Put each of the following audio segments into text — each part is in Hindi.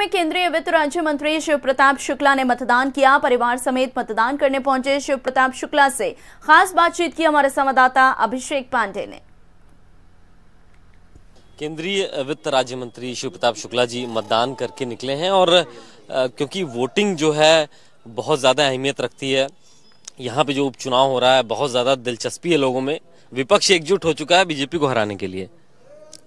में केंद्रीय वित्त राज्य मंत्री शिव प्रताप शुक्ला ने मतदान किया परिवार समेत मतदान करने पहुंचे शिव प्रताप शुक्ला से खास बातचीत की हमारे संवाददाता अभिषेक पांडे ने केंद्रीय वित्त राज्य मंत्री शिव प्रताप शुक्ला जी मतदान करके निकले हैं और क्योंकि वोटिंग जो है बहुत ज़्यादा अहमियत रखती है यहाँ पे जो उपचुनाव हो रहा है बहुत ज़्यादा दिलचस्पी है लोगों में विपक्ष एकजुट हो चुका है बीजेपी को हराने के लिए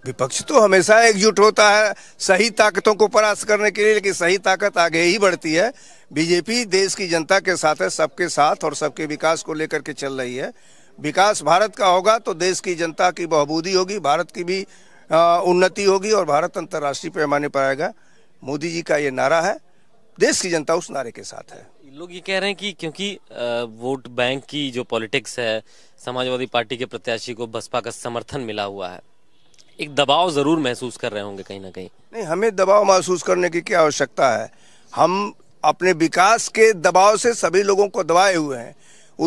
विपक्ष तो हमेशा एकजुट होता है सही ताकतों को परास्त करने के लिए लेकिन सही ताकत आगे ही बढ़ती है बीजेपी देश की जनता के साथ है सबके साथ और सबके विकास को लेकर के चल रही है विकास भारत का होगा तो देश की जनता की बहबूदी होगी भारत की भी उन्नति होगी और भारत अंतर्राष्ट्रीय पैमाने पर आएगा मोदी जी का ये नारा है देश की जनता उस नारे के साथ है लोग ये कह रहे हैं कि क्योंकि वोट बैंक की जो पॉलिटिक्स है समाजवादी पार्टी के प्रत्याशी को बसपा का समर्थन मिला हुआ है एक दबाव ज़रूर महसूस कर रहे होंगे कहीं ना कहीं नहीं हमें दबाव महसूस करने की क्या आवश्यकता है हम अपने विकास के दबाव से सभी लोगों को दबाए हुए हैं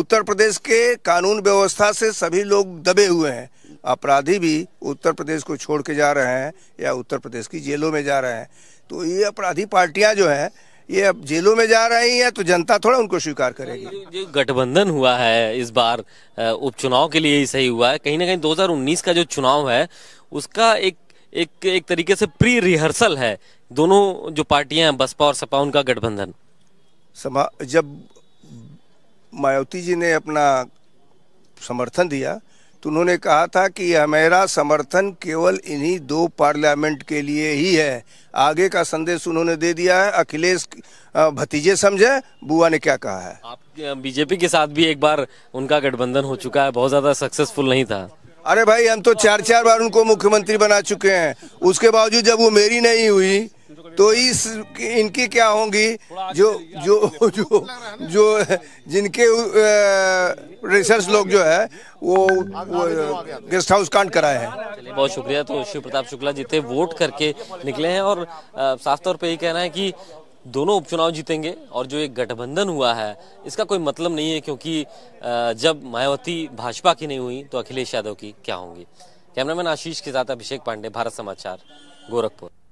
उत्तर प्रदेश के कानून व्यवस्था से सभी लोग दबे हुए हैं अपराधी भी उत्तर प्रदेश को छोड़ के जा रहे हैं या उत्तर प्रदेश की जेलों में जा रहे हैं तो ये अपराधी पार्टियां जो हैं ये अब जेलों में जा रही हैं तो जनता थोड़ा उनको स्वीकार करेगी जो गठबंधन हुआ है इस बार उपचुनाव के लिए ही सही हुआ है कहीं ना कहीं 2019 का जो चुनाव है उसका एक एक एक तरीके से प्री रिहर्सल है दोनों जो पार्टियां हैं बसपा और सपा उनका गठबंधन समा जब मायावती जी ने अपना समर्थन दिया तो उन्होंने कहा था कि हमारा समर्थन केवल इन्हीं दो पार्लियामेंट के लिए ही है आगे का संदेश उन्होंने दे दिया है अखिलेश भतीजे समझे बुआ ने क्या कहा है आप बीजेपी के साथ भी एक बार उनका गठबंधन हो चुका है बहुत ज्यादा सक्सेसफुल नहीं था अरे भाई हम तो चार चार बार उनको मुख्यमंत्री बना चुके हैं उसके बावजूद जब वो मेरी नहीं हुई तो इस इनकी क्या होंगी जो जो जो जो जिनके ऑपरेशंस लोग जो है वो, गेस्ट हाउस कांड कराए हैं बहुत शुक्रिया तो शिव प्रताप शुक्ला जीते वोट करके निकले हैं और साफ तौर पर ये कहना है कि दोनों उपचुनाव जीतेंगे और जो एक गठबंधन हुआ है इसका कोई मतलब नहीं है क्योंकि जब मायावती भाजपा की नहीं हुई तो अखिलेश यादव की क्या होंगी कैमरामैन आशीष के साथ अभिषेक पांडे भारत समाचार गोरखपुर